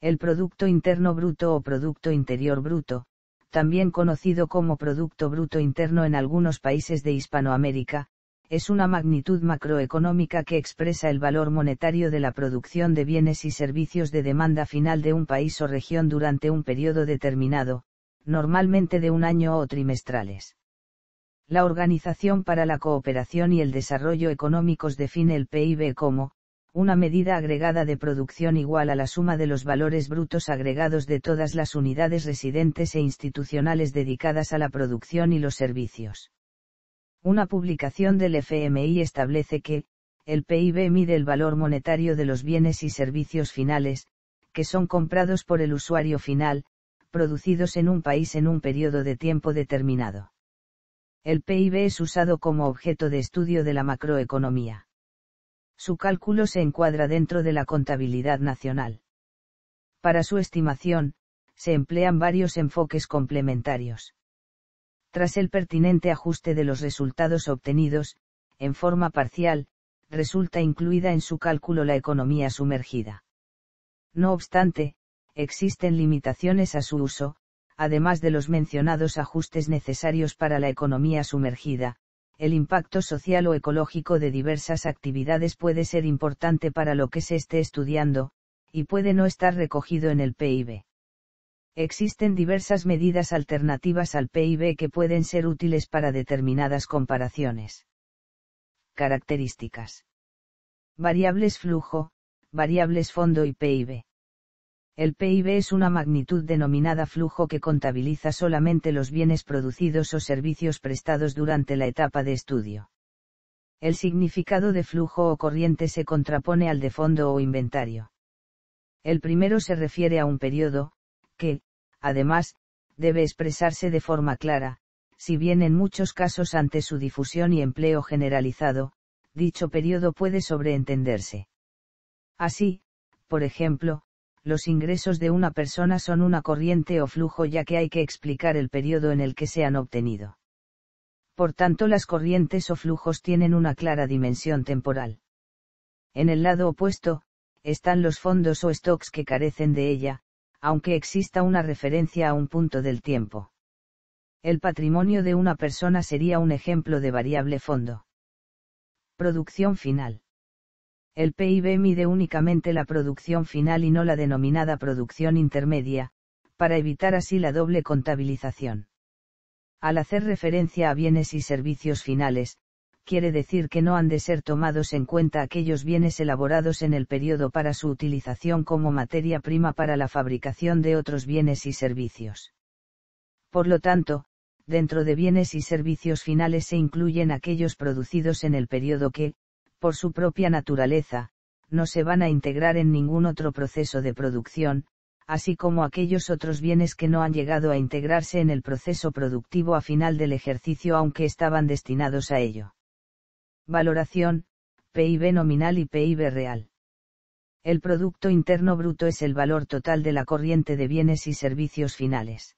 El Producto Interno Bruto o Producto Interior Bruto, también conocido como Producto Bruto Interno en algunos países de Hispanoamérica, es una magnitud macroeconómica que expresa el valor monetario de la producción de bienes y servicios de demanda final de un país o región durante un periodo determinado, normalmente de un año o trimestrales. La Organización para la Cooperación y el Desarrollo Económicos define el PIB como, una medida agregada de producción igual a la suma de los valores brutos agregados de todas las unidades residentes e institucionales dedicadas a la producción y los servicios. Una publicación del FMI establece que, el PIB mide el valor monetario de los bienes y servicios finales, que son comprados por el usuario final, producidos en un país en un periodo de tiempo determinado. El PIB es usado como objeto de estudio de la macroeconomía. Su cálculo se encuadra dentro de la contabilidad nacional. Para su estimación, se emplean varios enfoques complementarios. Tras el pertinente ajuste de los resultados obtenidos, en forma parcial, resulta incluida en su cálculo la economía sumergida. No obstante, existen limitaciones a su uso, además de los mencionados ajustes necesarios para la economía sumergida, el impacto social o ecológico de diversas actividades puede ser importante para lo que se esté estudiando, y puede no estar recogido en el PIB. Existen diversas medidas alternativas al PIB que pueden ser útiles para determinadas comparaciones. Características. Variables flujo, variables fondo y PIB. El PIB es una magnitud denominada flujo que contabiliza solamente los bienes producidos o servicios prestados durante la etapa de estudio. El significado de flujo o corriente se contrapone al de fondo o inventario. El primero se refiere a un periodo, que, además, debe expresarse de forma clara, si bien en muchos casos ante su difusión y empleo generalizado, dicho periodo puede sobreentenderse. Así, por ejemplo, los ingresos de una persona son una corriente o flujo ya que hay que explicar el periodo en el que se han obtenido. Por tanto, las corrientes o flujos tienen una clara dimensión temporal. En el lado opuesto, están los fondos o stocks que carecen de ella, aunque exista una referencia a un punto del tiempo. El patrimonio de una persona sería un ejemplo de variable fondo. Producción final. El PIB mide únicamente la producción final y no la denominada producción intermedia, para evitar así la doble contabilización. Al hacer referencia a bienes y servicios finales, quiere decir que no han de ser tomados en cuenta aquellos bienes elaborados en el periodo para su utilización como materia prima para la fabricación de otros bienes y servicios. Por lo tanto, dentro de bienes y servicios finales se incluyen aquellos producidos en el periodo que, por su propia naturaleza, no se van a integrar en ningún otro proceso de producción, así como aquellos otros bienes que no han llegado a integrarse en el proceso productivo a final del ejercicio aunque estaban destinados a ello. Valoración, PIB nominal y PIB real. El Producto Interno Bruto es el valor total de la corriente de bienes y servicios finales.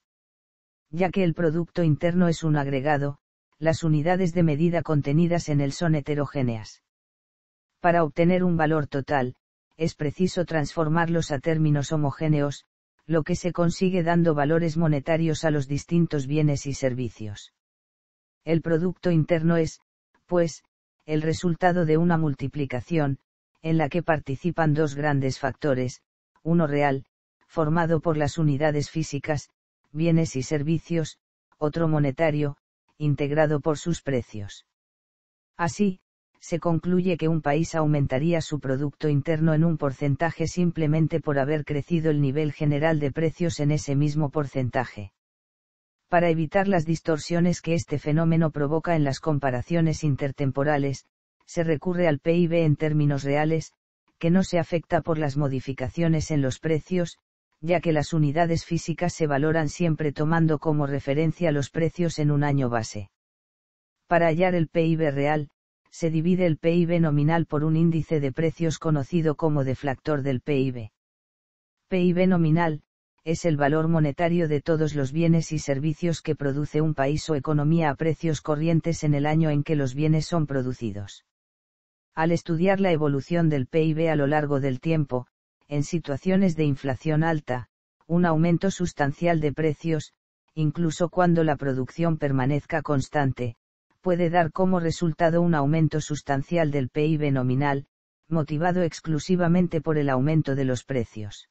Ya que el Producto Interno es un agregado, las unidades de medida contenidas en él son heterogéneas. Para obtener un valor total, es preciso transformarlos a términos homogéneos, lo que se consigue dando valores monetarios a los distintos bienes y servicios. El Producto Interno es, pues, el resultado de una multiplicación, en la que participan dos grandes factores, uno real, formado por las unidades físicas, bienes y servicios, otro monetario, integrado por sus precios. Así, se concluye que un país aumentaría su Producto Interno en un porcentaje simplemente por haber crecido el nivel general de precios en ese mismo porcentaje. Para evitar las distorsiones que este fenómeno provoca en las comparaciones intertemporales, se recurre al PIB en términos reales, que no se afecta por las modificaciones en los precios, ya que las unidades físicas se valoran siempre tomando como referencia los precios en un año base. Para hallar el PIB real, se divide el PIB nominal por un índice de precios conocido como deflactor del PIB. PIB nominal, es el valor monetario de todos los bienes y servicios que produce un país o economía a precios corrientes en el año en que los bienes son producidos. Al estudiar la evolución del PIB a lo largo del tiempo, en situaciones de inflación alta, un aumento sustancial de precios, incluso cuando la producción permanezca constante, puede dar como resultado un aumento sustancial del PIB nominal, motivado exclusivamente por el aumento de los precios.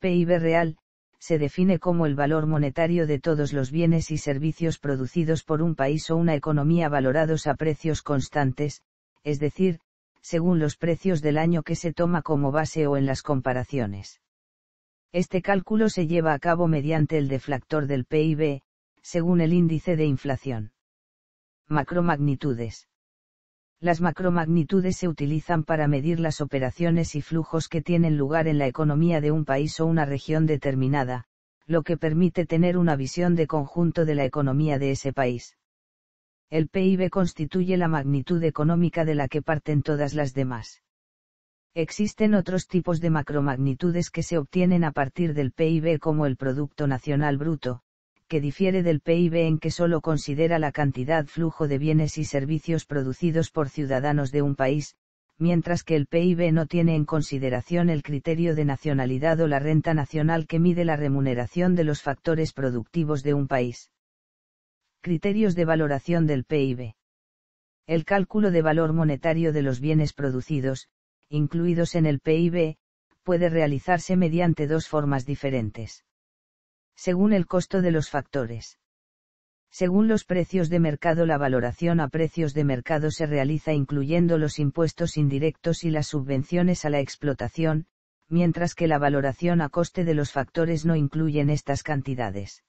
PIB real, se define como el valor monetario de todos los bienes y servicios producidos por un país o una economía valorados a precios constantes, es decir, según los precios del año que se toma como base o en las comparaciones. Este cálculo se lleva a cabo mediante el deflactor del PIB, según el índice de inflación. Macromagnitudes. Las macromagnitudes se utilizan para medir las operaciones y flujos que tienen lugar en la economía de un país o una región determinada, lo que permite tener una visión de conjunto de la economía de ese país. El PIB constituye la magnitud económica de la que parten todas las demás. Existen otros tipos de macromagnitudes que se obtienen a partir del PIB como el Producto Nacional Bruto, que difiere del PIB en que solo considera la cantidad flujo de bienes y servicios producidos por ciudadanos de un país, mientras que el PIB no tiene en consideración el criterio de nacionalidad o la renta nacional que mide la remuneración de los factores productivos de un país. Criterios de valoración del PIB. El cálculo de valor monetario de los bienes producidos, incluidos en el PIB, puede realizarse mediante dos formas diferentes según el costo de los factores. Según los precios de mercado la valoración a precios de mercado se realiza incluyendo los impuestos indirectos y las subvenciones a la explotación, mientras que la valoración a coste de los factores no incluyen estas cantidades.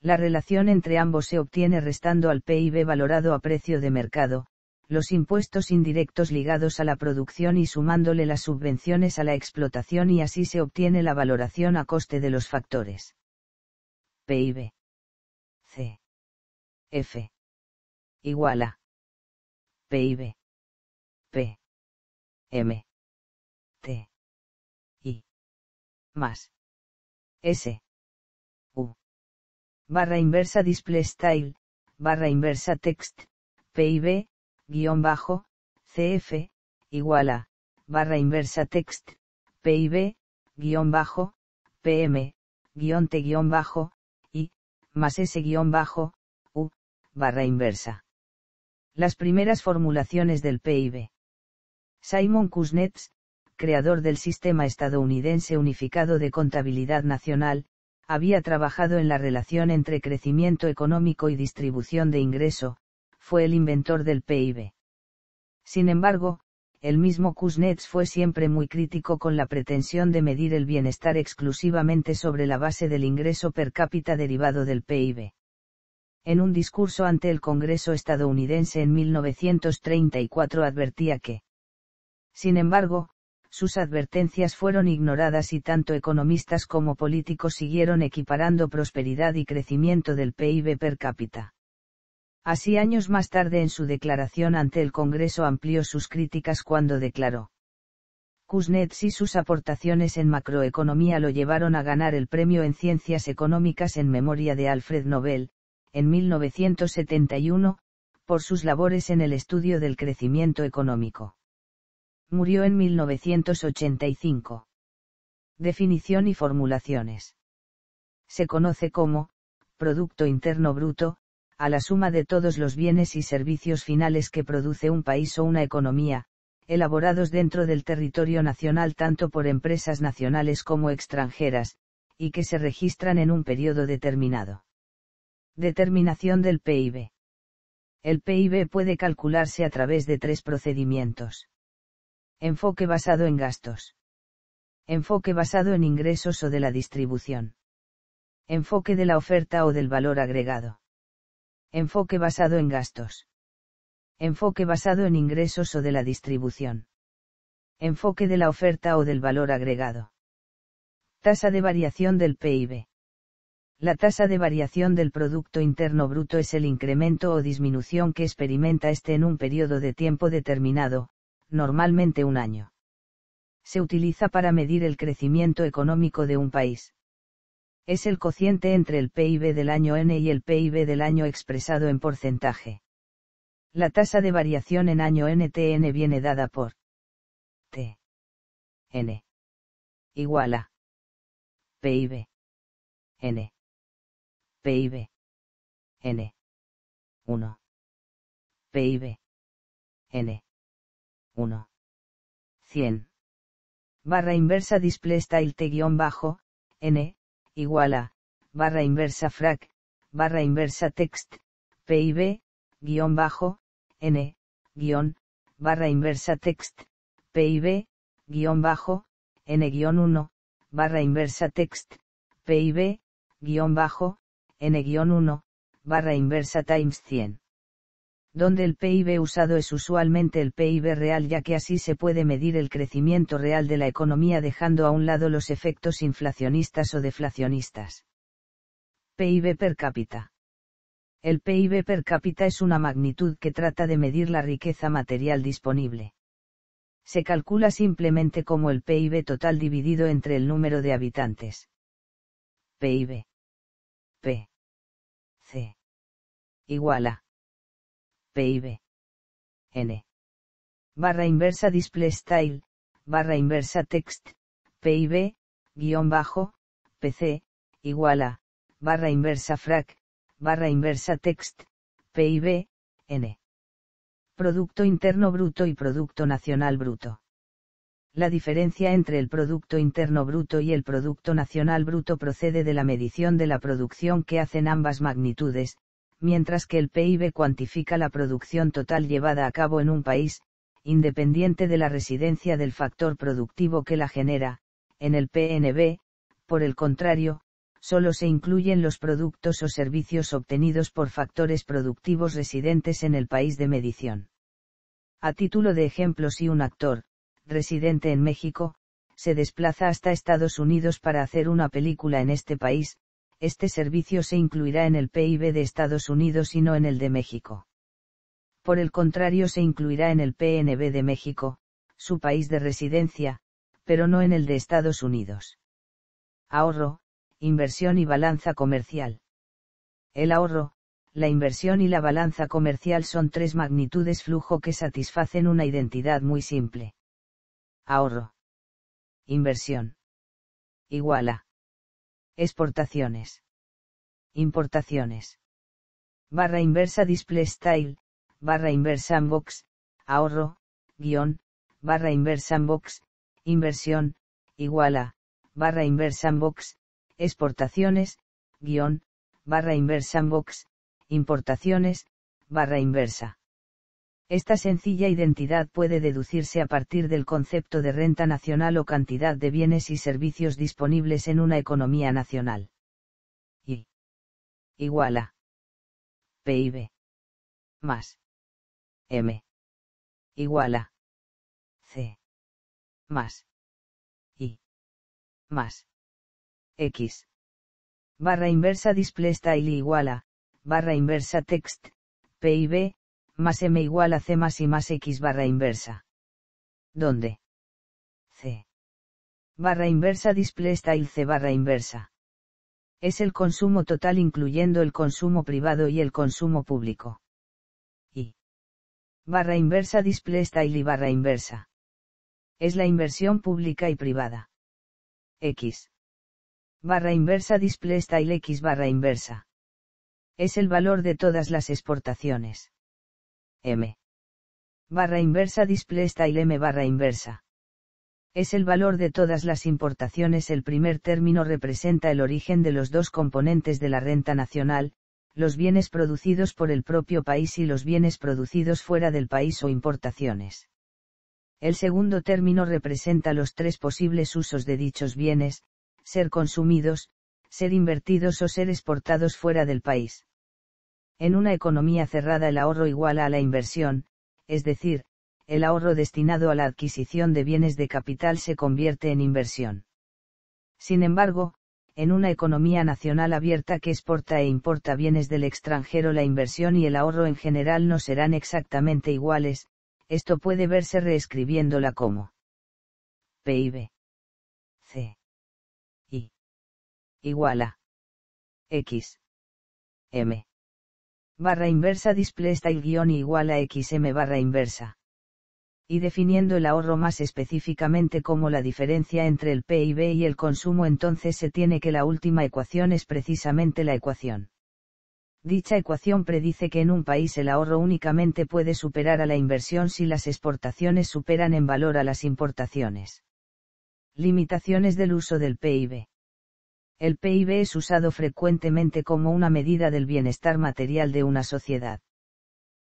La relación entre ambos se obtiene restando al PIB valorado a precio de mercado, los impuestos indirectos ligados a la producción y sumándole las subvenciones a la explotación y así se obtiene la valoración a coste de los factores. PIB. C. F. Igual a. PIB. P. M. T. I. Más. S. U. Barra inversa display style, barra inversa text, PIB, guión bajo, CF, igual a, barra inversa text, PIB, guión bajo, PM, guión T guión bajo, más ese guión bajo, U, barra inversa. Las primeras formulaciones del PIB. Simon Kuznets, creador del Sistema Estadounidense Unificado de Contabilidad Nacional, había trabajado en la relación entre crecimiento económico y distribución de ingreso, fue el inventor del PIB. Sin embargo, el mismo Kuznets fue siempre muy crítico con la pretensión de medir el bienestar exclusivamente sobre la base del ingreso per cápita derivado del PIB. En un discurso ante el Congreso estadounidense en 1934 advertía que, sin embargo, sus advertencias fueron ignoradas y tanto economistas como políticos siguieron equiparando prosperidad y crecimiento del PIB per cápita. Así años más tarde en su declaración ante el Congreso amplió sus críticas cuando declaró. Kuznets y sus aportaciones en macroeconomía lo llevaron a ganar el premio en ciencias económicas en memoria de Alfred Nobel, en 1971, por sus labores en el estudio del crecimiento económico. Murió en 1985. Definición y formulaciones. Se conoce como, Producto Interno Bruto, a la suma de todos los bienes y servicios finales que produce un país o una economía, elaborados dentro del territorio nacional tanto por empresas nacionales como extranjeras, y que se registran en un periodo determinado. Determinación del PIB. El PIB puede calcularse a través de tres procedimientos. Enfoque basado en gastos. Enfoque basado en ingresos o de la distribución. Enfoque de la oferta o del valor agregado Enfoque basado en gastos. Enfoque basado en ingresos o de la distribución. Enfoque de la oferta o del valor agregado. Tasa de variación del PIB. La tasa de variación del Producto Interno Bruto es el incremento o disminución que experimenta este en un periodo de tiempo determinado, normalmente un año. Se utiliza para medir el crecimiento económico de un país es el cociente entre el PIB del año N y el PIB del año expresado en porcentaje. La tasa de variación en año NTN viene dada por T. N. Igual a PIB. N. PIB. N. 1. PIB. N. 1. 100. Barra inversa display style T-N, igual a, barra inversa frac, barra inversa text, PIB, guión bajo, N, guión, barra inversa text, PIB, guión bajo, N guión 1, barra inversa text, PIB, guión bajo, N guión 1, barra inversa times 100 donde el PIB usado es usualmente el PIB real ya que así se puede medir el crecimiento real de la economía dejando a un lado los efectos inflacionistas o deflacionistas. PIB per cápita. El PIB per cápita es una magnitud que trata de medir la riqueza material disponible. Se calcula simplemente como el PIB total dividido entre el número de habitantes. PIB. P. C. Igual a PIB. N. E. Barra inversa display style, barra inversa text, PIB, guión bajo, PC, igual a, barra inversa frac, barra inversa text, PIB, N. E. Producto Interno Bruto y Producto Nacional Bruto. La diferencia entre el Producto Interno Bruto y el Producto Nacional Bruto procede de la medición de la producción que hacen ambas magnitudes, mientras que el PIB cuantifica la producción total llevada a cabo en un país, independiente de la residencia del factor productivo que la genera, en el PNB, por el contrario, solo se incluyen los productos o servicios obtenidos por factores productivos residentes en el país de medición. A título de ejemplo, si un actor, residente en México, se desplaza hasta Estados Unidos para hacer una película en este país, este servicio se incluirá en el PIB de Estados Unidos y no en el de México. Por el contrario, se incluirá en el PNB de México, su país de residencia, pero no en el de Estados Unidos. Ahorro, inversión y balanza comercial. El ahorro, la inversión y la balanza comercial son tres magnitudes flujo que satisfacen una identidad muy simple. Ahorro. Inversión. Iguala. Exportaciones. Importaciones. Barra inversa display style, barra inversa unbox, ahorro, guión, barra inversa box. inversión, igual a, barra inversa unbox, exportaciones, guión, barra inversa unbox, importaciones, barra inversa. Esta sencilla identidad puede deducirse a partir del concepto de renta nacional o cantidad de bienes y servicios disponibles en una economía nacional. Y igual a PIB más M igual a C más I más X barra inversa display style igual a barra inversa text PIB más m igual a c más y más x barra inversa. ¿Dónde? c barra inversa display style c barra inversa. Es el consumo total incluyendo el consumo privado y el consumo público. Y barra inversa display style y barra inversa. Es la inversión pública y privada. X barra inversa display style x barra inversa. Es el valor de todas las exportaciones. M. Barra inversa display y M barra inversa. Es el valor de todas las importaciones. El primer término representa el origen de los dos componentes de la renta nacional, los bienes producidos por el propio país y los bienes producidos fuera del país o importaciones. El segundo término representa los tres posibles usos de dichos bienes, ser consumidos, ser invertidos o ser exportados fuera del país. En una economía cerrada el ahorro iguala a la inversión, es decir, el ahorro destinado a la adquisición de bienes de capital se convierte en inversión. Sin embargo, en una economía nacional abierta que exporta e importa bienes del extranjero la inversión y el ahorro en general no serán exactamente iguales, esto puede verse reescribiéndola como PIB. C. I. Iguala. X. M barra inversa display style guión igual a xm barra inversa. Y definiendo el ahorro más específicamente como la diferencia entre el PIB y el consumo entonces se tiene que la última ecuación es precisamente la ecuación. Dicha ecuación predice que en un país el ahorro únicamente puede superar a la inversión si las exportaciones superan en valor a las importaciones. Limitaciones del uso del PIB el PIB es usado frecuentemente como una medida del bienestar material de una sociedad.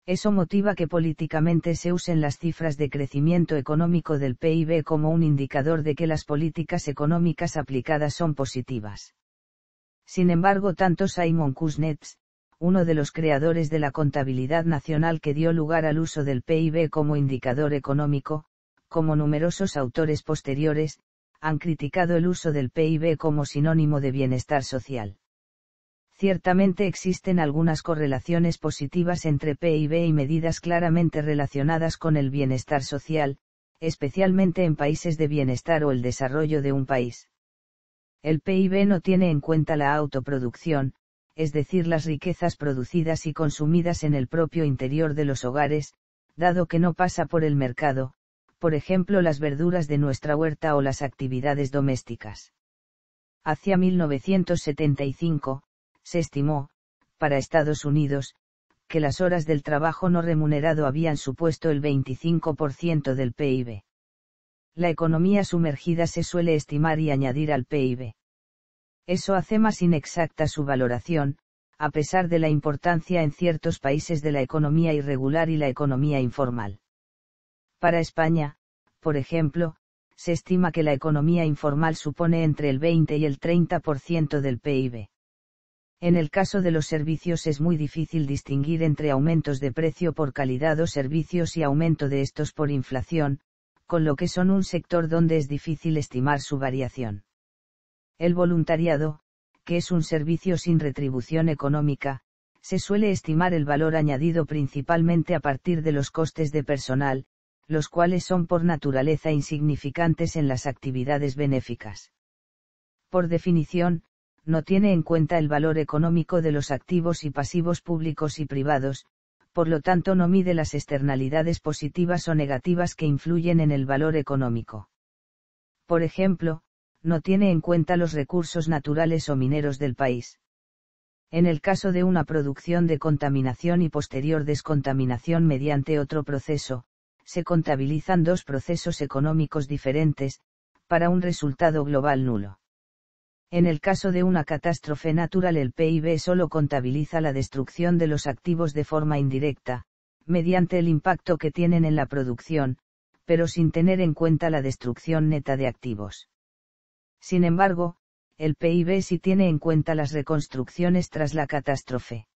Eso motiva que políticamente se usen las cifras de crecimiento económico del PIB como un indicador de que las políticas económicas aplicadas son positivas. Sin embargo, tanto Simon Kuznets, uno de los creadores de la contabilidad nacional que dio lugar al uso del PIB como indicador económico, como numerosos autores posteriores, han criticado el uso del PIB como sinónimo de bienestar social. Ciertamente existen algunas correlaciones positivas entre PIB y medidas claramente relacionadas con el bienestar social, especialmente en países de bienestar o el desarrollo de un país. El PIB no tiene en cuenta la autoproducción, es decir, las riquezas producidas y consumidas en el propio interior de los hogares, dado que no pasa por el mercado, por ejemplo las verduras de nuestra huerta o las actividades domésticas. Hacia 1975, se estimó, para Estados Unidos, que las horas del trabajo no remunerado habían supuesto el 25% del PIB. La economía sumergida se suele estimar y añadir al PIB. Eso hace más inexacta su valoración, a pesar de la importancia en ciertos países de la economía irregular y la economía informal. Para España, por ejemplo, se estima que la economía informal supone entre el 20 y el 30% del PIB. En el caso de los servicios es muy difícil distinguir entre aumentos de precio por calidad o servicios y aumento de estos por inflación, con lo que son un sector donde es difícil estimar su variación. El voluntariado, que es un servicio sin retribución económica, se suele estimar el valor añadido principalmente a partir de los costes de personal, los cuales son por naturaleza insignificantes en las actividades benéficas. Por definición, no tiene en cuenta el valor económico de los activos y pasivos públicos y privados, por lo tanto no mide las externalidades positivas o negativas que influyen en el valor económico. Por ejemplo, no tiene en cuenta los recursos naturales o mineros del país. En el caso de una producción de contaminación y posterior descontaminación mediante otro proceso, se contabilizan dos procesos económicos diferentes, para un resultado global nulo. En el caso de una catástrofe natural el PIB solo contabiliza la destrucción de los activos de forma indirecta, mediante el impacto que tienen en la producción, pero sin tener en cuenta la destrucción neta de activos. Sin embargo, el PIB sí tiene en cuenta las reconstrucciones tras la catástrofe.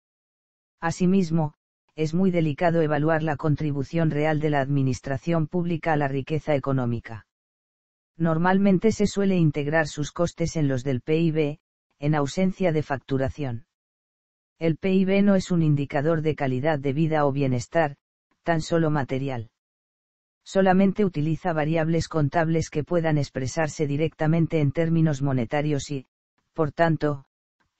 Asimismo, es muy delicado evaluar la contribución real de la administración pública a la riqueza económica. Normalmente se suele integrar sus costes en los del PIB, en ausencia de facturación. El PIB no es un indicador de calidad de vida o bienestar, tan solo material. Solamente utiliza variables contables que puedan expresarse directamente en términos monetarios y, por tanto,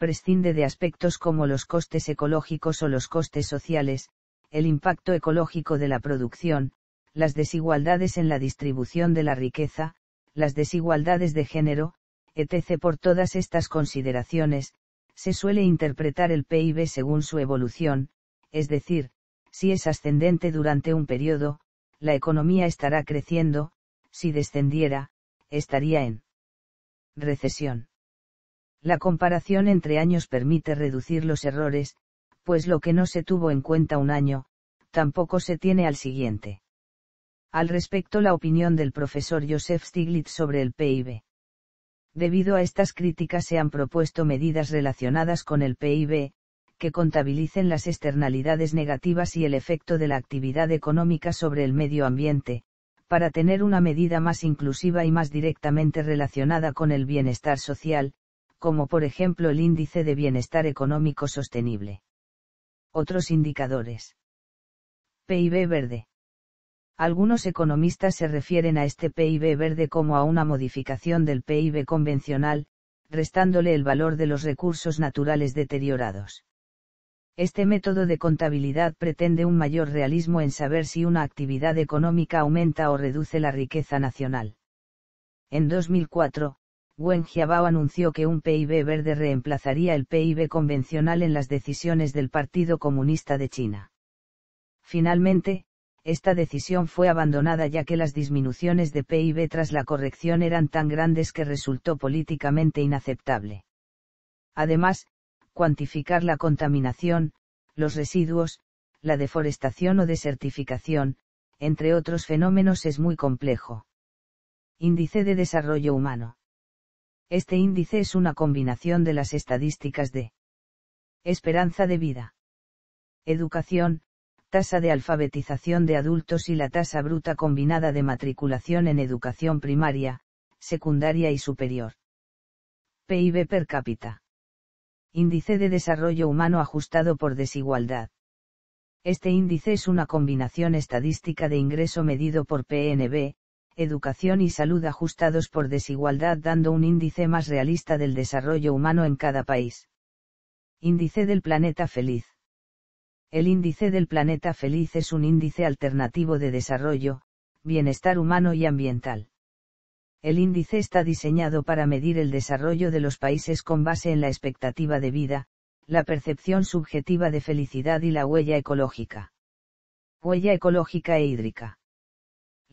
prescinde de aspectos como los costes ecológicos o los costes sociales, el impacto ecológico de la producción, las desigualdades en la distribución de la riqueza, las desigualdades de género, etc. Por todas estas consideraciones, se suele interpretar el PIB según su evolución, es decir, si es ascendente durante un periodo, la economía estará creciendo, si descendiera, estaría en recesión. La comparación entre años permite reducir los errores, pues lo que no se tuvo en cuenta un año, tampoco se tiene al siguiente. Al respecto la opinión del profesor Joseph Stiglitz sobre el PIB. Debido a estas críticas se han propuesto medidas relacionadas con el PIB, que contabilicen las externalidades negativas y el efecto de la actividad económica sobre el medio ambiente, para tener una medida más inclusiva y más directamente relacionada con el bienestar social, como por ejemplo el índice de bienestar económico sostenible. Otros indicadores. PIB verde. Algunos economistas se refieren a este PIB verde como a una modificación del PIB convencional, restándole el valor de los recursos naturales deteriorados. Este método de contabilidad pretende un mayor realismo en saber si una actividad económica aumenta o reduce la riqueza nacional. En 2004, Wen Jiabao anunció que un PIB verde reemplazaría el PIB convencional en las decisiones del Partido Comunista de China. Finalmente, esta decisión fue abandonada ya que las disminuciones de PIB tras la corrección eran tan grandes que resultó políticamente inaceptable. Además, cuantificar la contaminación, los residuos, la deforestación o desertificación, entre otros fenómenos es muy complejo. Índice de Desarrollo Humano este índice es una combinación de las estadísticas de esperanza de vida, educación, tasa de alfabetización de adultos y la tasa bruta combinada de matriculación en educación primaria, secundaria y superior. PIB per cápita. Índice de desarrollo humano ajustado por desigualdad. Este índice es una combinación estadística de ingreso medido por PNB, educación y salud ajustados por desigualdad dando un índice más realista del desarrollo humano en cada país. Índice del planeta feliz. El índice del planeta feliz es un índice alternativo de desarrollo, bienestar humano y ambiental. El índice está diseñado para medir el desarrollo de los países con base en la expectativa de vida, la percepción subjetiva de felicidad y la huella ecológica. Huella ecológica e hídrica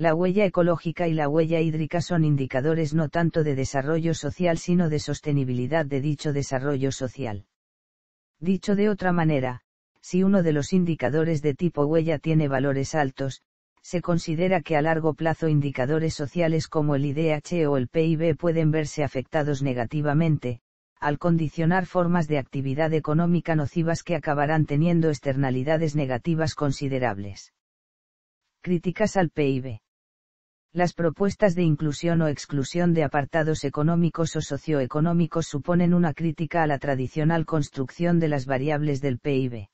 la huella ecológica y la huella hídrica son indicadores no tanto de desarrollo social sino de sostenibilidad de dicho desarrollo social. Dicho de otra manera, si uno de los indicadores de tipo huella tiene valores altos, se considera que a largo plazo indicadores sociales como el IDH o el PIB pueden verse afectados negativamente, al condicionar formas de actividad económica nocivas que acabarán teniendo externalidades negativas considerables. Críticas al PIB. Las propuestas de inclusión o exclusión de apartados económicos o socioeconómicos suponen una crítica a la tradicional construcción de las variables del PIB.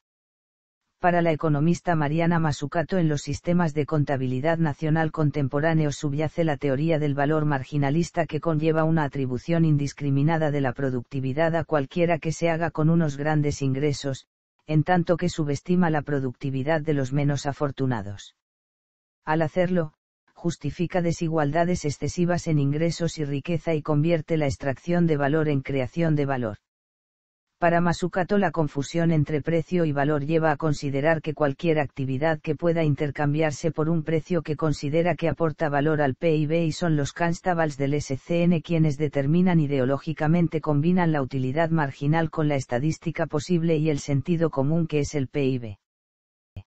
Para la economista Mariana Mazzucato en los sistemas de contabilidad nacional contemporáneo subyace la teoría del valor marginalista que conlleva una atribución indiscriminada de la productividad a cualquiera que se haga con unos grandes ingresos, en tanto que subestima la productividad de los menos afortunados. Al hacerlo, justifica desigualdades excesivas en ingresos y riqueza y convierte la extracción de valor en creación de valor. Para Masukato la confusión entre precio y valor lleva a considerar que cualquier actividad que pueda intercambiarse por un precio que considera que aporta valor al PIB y son los canstables del SCN quienes determinan ideológicamente combinan la utilidad marginal con la estadística posible y el sentido común que es el PIB.